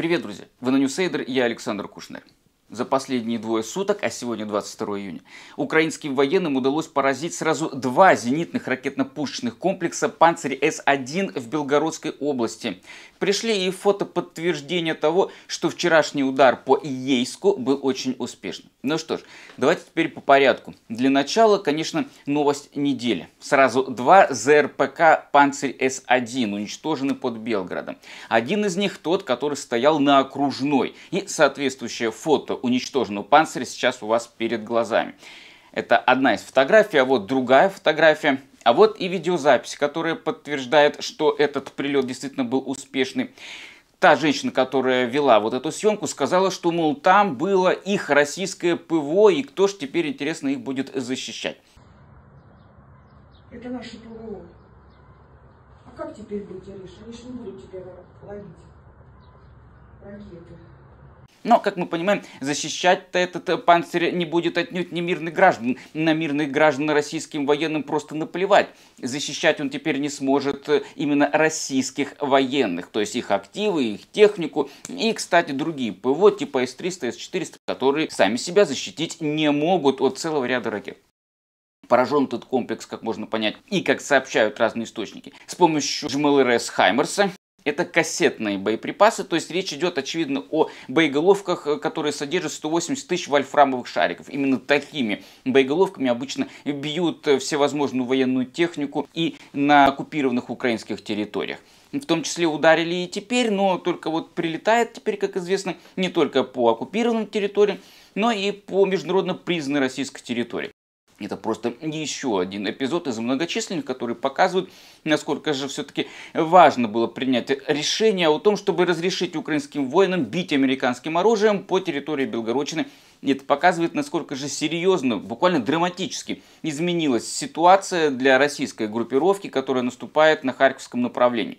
Привет, друзья! Вы на Ньюсейдер, я Александр Кушнер за последние двое суток, а сегодня 22 июня, украинским военным удалось поразить сразу два зенитных ракетно-пушечных комплекса «Панцирь С-1» в Белгородской области. Пришли и фото подтверждения того, что вчерашний удар по Ейску был очень успешным. Ну что ж, давайте теперь по порядку. Для начала, конечно, новость недели. Сразу два ЗРПК «Панцирь С-1» уничтожены под Белгородом. Один из них тот, который стоял на окружной. И соответствующее фото уничтожен. панцирь сейчас у вас перед глазами. Это одна из фотографий, а вот другая фотография. А вот и видеозапись, которая подтверждает, что этот прилет действительно был успешный та женщина, которая вела вот эту съемку, сказала, что, мол, там было их российское ПВО, и кто ж теперь, интересно, их будет защищать. Это наше ПВО. А как теперь быть, Ариша? Они же не будут тебя ловить. Ракеты. Но, как мы понимаем, защищать-то этот э, панцирь не будет отнюдь не мирных граждан. На мирных граждан российским военным просто наплевать. Защищать он теперь не сможет э, именно российских военных, то есть их активы, их технику и, кстати, другие ПВО типа С-300, С-400, которые сами себя защитить не могут от целого ряда ракет. Поражен этот комплекс, как можно понять, и как сообщают разные источники, с помощью ЖМЛРС «Хаймерса», это кассетные боеприпасы, то есть речь идет, очевидно, о боеголовках, э, которые содержат 180 тысяч вольфрамовых шариков. Именно такими боеголовками обычно бьют э, всевозможную военную технику и на оккупированных украинских территориях в том числе ударили и теперь, но только вот прилетает теперь, как известно, не только по оккупированным территориям, но и по международно признанной российской территории. Это просто еще один эпизод из многочисленных, которые показывают, насколько же все-таки важно было принять решение о том, чтобы разрешить украинским воинам бить американским оружием по территории Белгородчины это показывает, насколько же серьезно, буквально драматически изменилась ситуация для российской группировки, которая наступает на Харьковском направлении.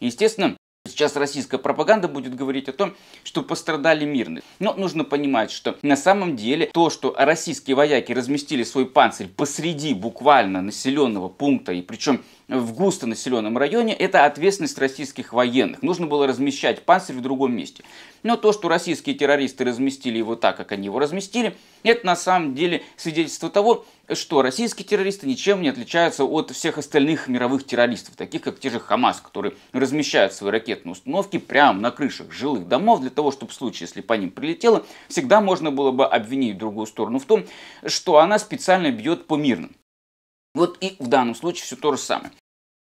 Естественно, Сейчас российская пропаганда будет говорить о том, что пострадали мирные. Но нужно понимать, что на самом деле то, что российские вояки разместили свой панцирь посреди буквально населенного пункта, и причем в густонаселенном районе, это ответственность российских военных. Нужно было размещать панцирь в другом месте. Но то, что российские террористы разместили его так, как они его разместили, это на самом деле свидетельство того, что российские террористы ничем не отличаются от всех остальных мировых террористов, таких как те же Хамас, которые размещают свои ракетные установки прямо на крышах жилых домов, для того, чтобы в случае, если по ним прилетело, всегда можно было бы обвинить другую сторону в том, что она специально бьет по мирным. Вот и в данном случае все то же самое.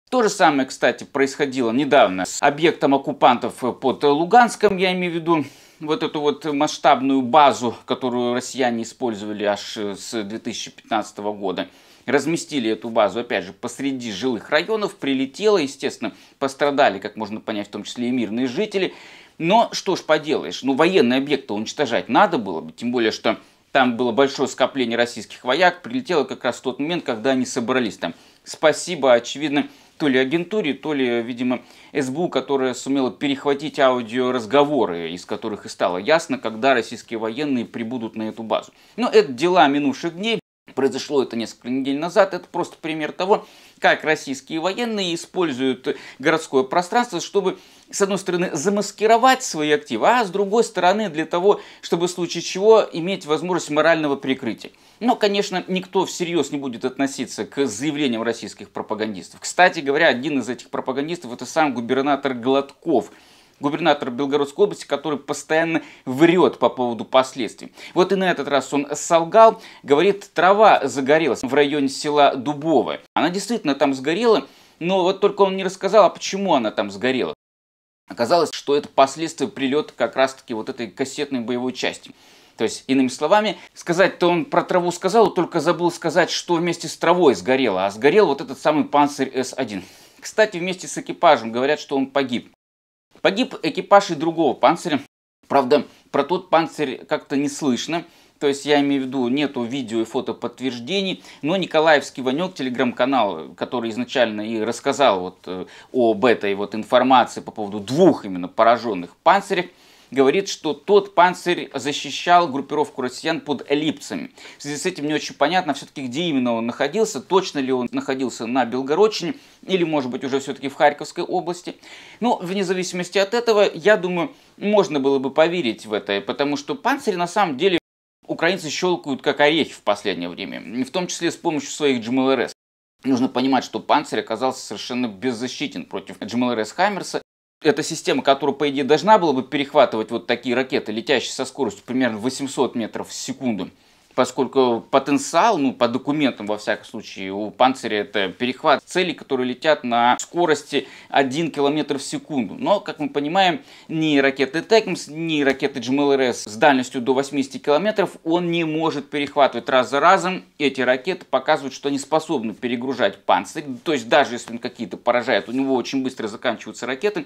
То же самое, кстати, происходило недавно с объектом оккупантов э, под э, Луганском, я имею в виду вот эту вот масштабную базу, которую россияне использовали аж э, с 2015 года. Разместили эту базу, опять же, посреди жилых районов, прилетело, естественно, пострадали, как можно понять, в том числе и мирные жители. Но что ж поделаешь, ну военный объект уничтожать надо было бы, тем более, что там было большое скопление российских вояк, прилетело как раз в тот момент, когда они собрались там. Спасибо, очевидно, то ли агентуре, то ли, видимо, СБУ, которая сумела перехватить аудиоразговоры, из которых и стало ясно, когда российские военные прибудут на эту базу. Но ну, это дела минувших дней. Произошло это несколько недель назад. Это просто пример того, как российские военные используют городское пространство, чтобы с одной стороны, замаскировать свои активы, а с другой стороны, для того, чтобы в случае чего иметь возможность морального прикрытия. Но, конечно, никто всерьез не будет относиться к заявлениям российских пропагандистов. Кстати говоря, один из этих пропагандистов это сам губернатор Гладков, губернатор Белгородской области, который постоянно врет по поводу последствий. Вот и на этот раз он солгал, говорит, трава загорелась в районе села Дубовое. Она действительно там сгорела, но вот только он не рассказал, а почему она там сгорела. Оказалось, что это последствия прилета как раз-таки вот этой кассетной боевой части. То есть, иными словами, сказать-то он про траву сказал, только забыл сказать, что вместе с травой сгорело, а сгорел вот этот самый панцирь С-1. Кстати, вместе с экипажем говорят, что он погиб. Погиб экипаж и другого панциря. Правда, про тот панцирь как-то не слышно. То есть я имею в виду, нету видео и фото подтверждений, но Николаевский Ванек, телеграм-канал, который изначально и рассказал вот э, об этой вот информации по поводу двух именно пораженных панцирей, говорит, что тот панцирь защищал группировку россиян под эллипсами. В связи с этим не очень понятно все-таки, где именно он находился, точно ли он находился на Белгородчине или, может быть, уже все-таки в Харьковской области. Но ну, вне зависимости от этого, я думаю, можно было бы поверить в это, потому что панцирь на самом деле Украинцы щелкают как орехи в последнее время, в том числе с помощью своих GMLRS. Нужно понимать, что панцирь оказался совершенно беззащитен против GMLRS Хаммерса. Это система, которая, по идее, должна была бы перехватывать вот такие ракеты, летящие со скоростью примерно 800 метров в секунду поскольку потенциал, ну, по документам, во всяком случае, у панциря это перехват целей, которые летят на скорости 1 км в секунду. Но, как мы понимаем, ни ракеты Текмс, ни ракеты GMLRS с дальностью до 80 км он не может перехватывать раз за разом. Эти ракеты показывают, что они способны перегружать панцирь. То есть, даже если он какие-то поражает, у него очень быстро заканчиваются ракеты,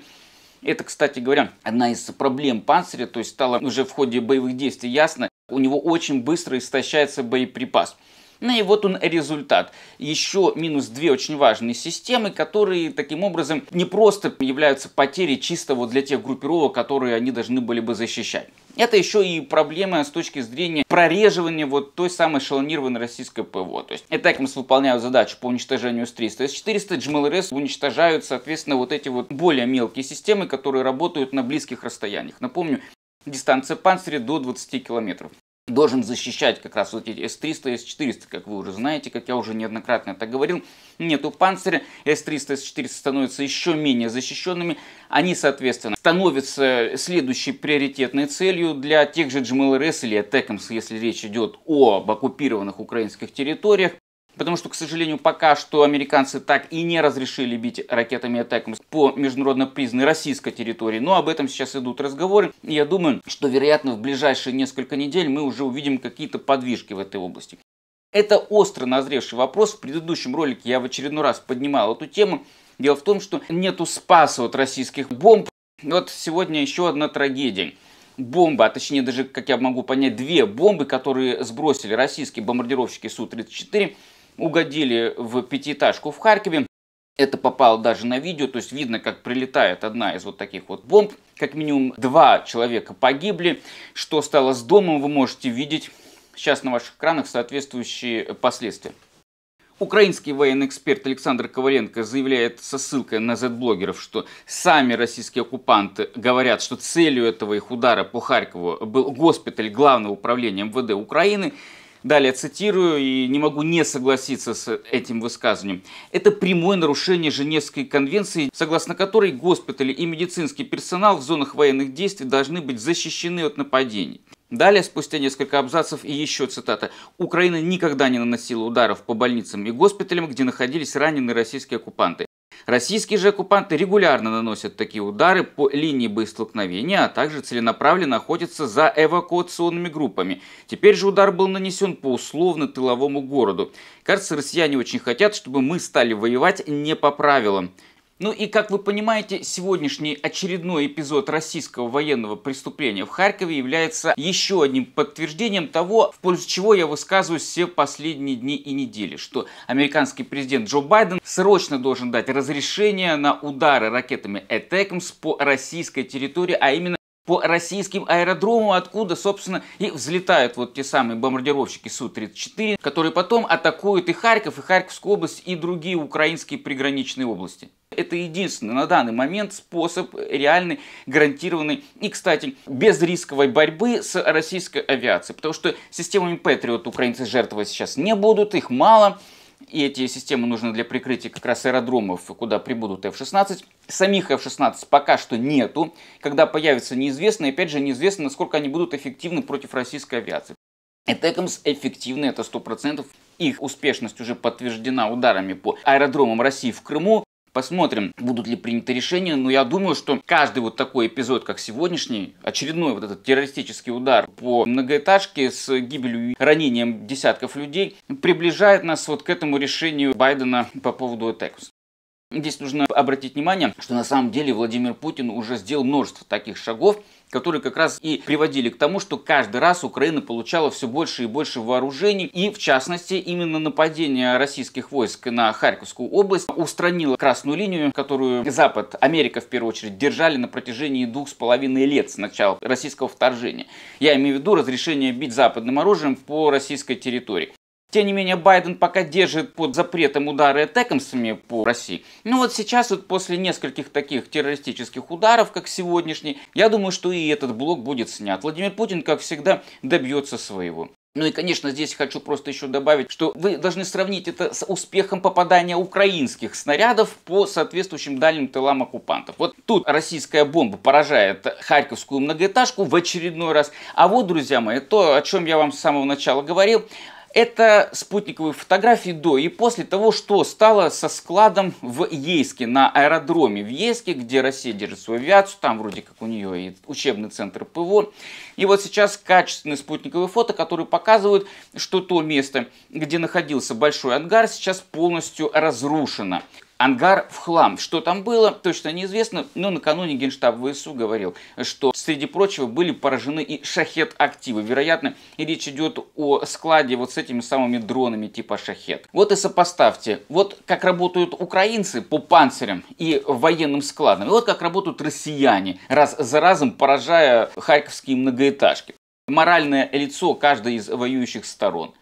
это, кстати говоря, одна из проблем панциря, то есть стало уже в ходе боевых действий ясно, у него очень быстро истощается боеприпас. Ну и вот он результат. Еще минус две очень важные системы, которые таким образом не просто являются потерей чисто вот для тех группировок, которые они должны были бы защищать. Это еще и проблема с точки зрения прореживания вот той самой шалонированной российской ПВО. То есть мы выполняют задачу по уничтожению С-300, С-400, GMLRS уничтожают, соответственно, вот эти вот более мелкие системы, которые работают на близких расстояниях. Напомню, дистанция панциря до 20 километров. Должен защищать как раз вот эти С-300, С-400, как вы уже знаете, как я уже неоднократно это говорил. Нету панциря, С-300, С-400 становятся еще менее защищенными. Они, соответственно, становятся следующей приоритетной целью для тех же GMLRS или ТЭКМС, если речь идет об оккупированных украинских территориях потому что, к сожалению, пока что американцы так и не разрешили бить ракетами атакам по международно признанной российской территории. Но об этом сейчас идут разговоры. И я думаю, что, вероятно, в ближайшие несколько недель мы уже увидим какие-то подвижки в этой области. Это остро назревший вопрос. В предыдущем ролике я в очередной раз поднимал эту тему. Дело в том, что нету спаса от российских бомб. Вот сегодня еще одна трагедия бомба, а точнее даже, как я могу понять, две бомбы, которые сбросили российские бомбардировщики Су-34, угодили в пятиэтажку в Харькове. Это попало даже на видео, то есть видно, как прилетает одна из вот таких вот бомб. Как минимум два человека погибли. Что стало с домом, вы можете видеть сейчас на ваших экранах соответствующие последствия. Украинский военный эксперт Александр Коваленко заявляет со ссылкой на Z-блогеров, что сами российские оккупанты говорят, что целью этого их удара по Харькову был госпиталь Главного управления МВД Украины – Далее цитирую и не могу не согласиться с этим высказыванием. Это прямое нарушение Женевской конвенции, согласно которой госпитали и медицинский персонал в зонах военных действий должны быть защищены от нападений. Далее, спустя несколько абзацев и еще цитата. «Украина никогда не наносила ударов по больницам и госпиталям, где находились раненые российские оккупанты. Российские же оккупанты регулярно наносят такие удары по линии боестолкновения, а также целенаправленно охотятся за эвакуационными группами. Теперь же удар был нанесен по условно-тыловому городу. Кажется, россияне очень хотят, чтобы мы стали воевать не по правилам. Ну и, как вы понимаете, сегодняшний очередной эпизод российского военного преступления в Харькове является еще одним подтверждением того, в пользу чего я высказываюсь все последние дни и недели, что американский президент Джо Байден срочно должен дать разрешение на удары ракетами «Этекмс» по российской территории, а именно по российским аэродромам, откуда, собственно, и взлетают вот те самые бомбардировщики Су-34, которые потом атакуют и Харьков, и Харьковскую область, и другие украинские приграничные области. Это единственный на данный момент способ реальной, гарантированной и, кстати, без рисковой борьбы с российской авиацией. Потому что системами Патриот украинцы жертвовать сейчас не будут, их мало. И эти системы нужны для прикрытия как раз аэродромов, куда прибудут F-16. Самих F-16 пока что нету. Когда появятся неизвестно, и опять же, неизвестно, насколько они будут эффективны против российской авиации. Этекомс эффективны, это 100%. Их успешность уже подтверждена ударами по аэродромам России в Крыму. Посмотрим, будут ли приняты решения, но я думаю, что каждый вот такой эпизод, как сегодняшний, очередной вот этот террористический удар по многоэтажке с гибелью и ранением десятков людей, приближает нас вот к этому решению Байдена по поводу Этекуса. Здесь нужно обратить внимание, что на самом деле Владимир Путин уже сделал множество таких шагов, которые как раз и приводили к тому, что каждый раз Украина получала все больше и больше вооружений, и в частности именно нападение российских войск на Харьковскую область устранило красную линию, которую Запад, Америка в первую очередь, держали на протяжении двух с половиной лет с начала российского вторжения. Я имею в виду разрешение бить западным оружием по российской территории. Тем не менее, Байден пока держит под запретом удары атакамсами по России. Ну вот сейчас, вот после нескольких таких террористических ударов, как сегодняшний, я думаю, что и этот блок будет снят. Владимир Путин, как всегда, добьется своего. Ну и, конечно, здесь хочу просто еще добавить, что вы должны сравнить это с успехом попадания украинских снарядов по соответствующим дальним тылам оккупантов. Вот тут российская бомба поражает харьковскую многоэтажку в очередной раз. А вот, друзья мои, то, о чем я вам с самого начала говорил, это спутниковые фотографии до и после того, что стало со складом в Ейске, на аэродроме в Ейске, где Россия держит свою авиацию, там вроде как у нее и учебный центр ПВО. И вот сейчас качественные спутниковые фото, которые показывают, что то место, где находился большой ангар, сейчас полностью разрушено. Ангар в хлам. Что там было, точно неизвестно, но накануне Генштаб ВСУ говорил, что, среди прочего, были поражены и шахет-активы. Вероятно, и речь идет о складе вот с этими самыми дронами типа шахет. Вот и сопоставьте, вот как работают украинцы по панцирям и военным складам, и вот как работают россияне, раз за разом поражая харьковские многоэтажки моральное лицо каждой из воюющих сторон.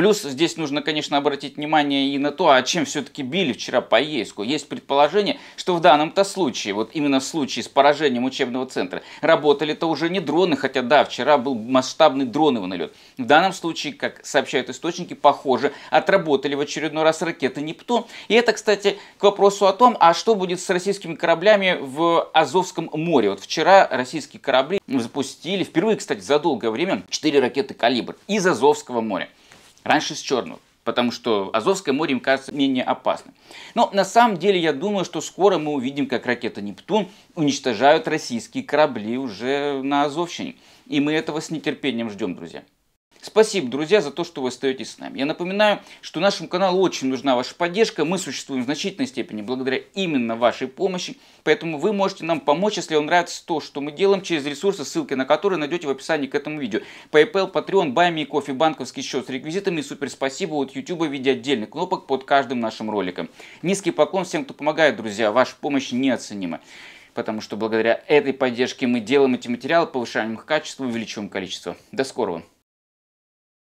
Плюс здесь нужно, конечно, обратить внимание и на то, а чем все-таки били вчера по Ейску. Есть предположение, что в данном-то случае, вот именно в случае с поражением учебного центра, работали-то уже не дроны, хотя да, вчера был масштабный дроновый налет. В данном случае, как сообщают источники, похоже, отработали в очередной раз ракеты «Нептун». И это, кстати, к вопросу о том, а что будет с российскими кораблями в Азовском море. Вот вчера российские корабли запустили, впервые, кстати, за долгое время, 4 ракеты «Калибр» из Азовского моря. Раньше с черного, потому что Азовское море им кажется менее опасным. Но на самом деле я думаю, что скоро мы увидим, как ракета «Нептун» уничтожают российские корабли уже на Азовщине. И мы этого с нетерпением ждем, друзья. Спасибо, друзья, за то, что вы остаетесь с нами. Я напоминаю, что нашему каналу очень нужна ваша поддержка. Мы существуем в значительной степени благодаря именно вашей помощи. Поэтому вы можете нам помочь, если вам нравится то, что мы делаем, через ресурсы, ссылки на которые найдете в описании к этому видео. PayPal, Patreon, Buy кофе, банковский счет с реквизитами и супер спасибо от YouTube в виде отдельных кнопок под каждым нашим роликом. Низкий поклон всем, кто помогает, друзья. Ваша помощь неоценима потому что благодаря этой поддержке мы делаем эти материалы, повышаем их качество, увеличиваем количество. До скорого!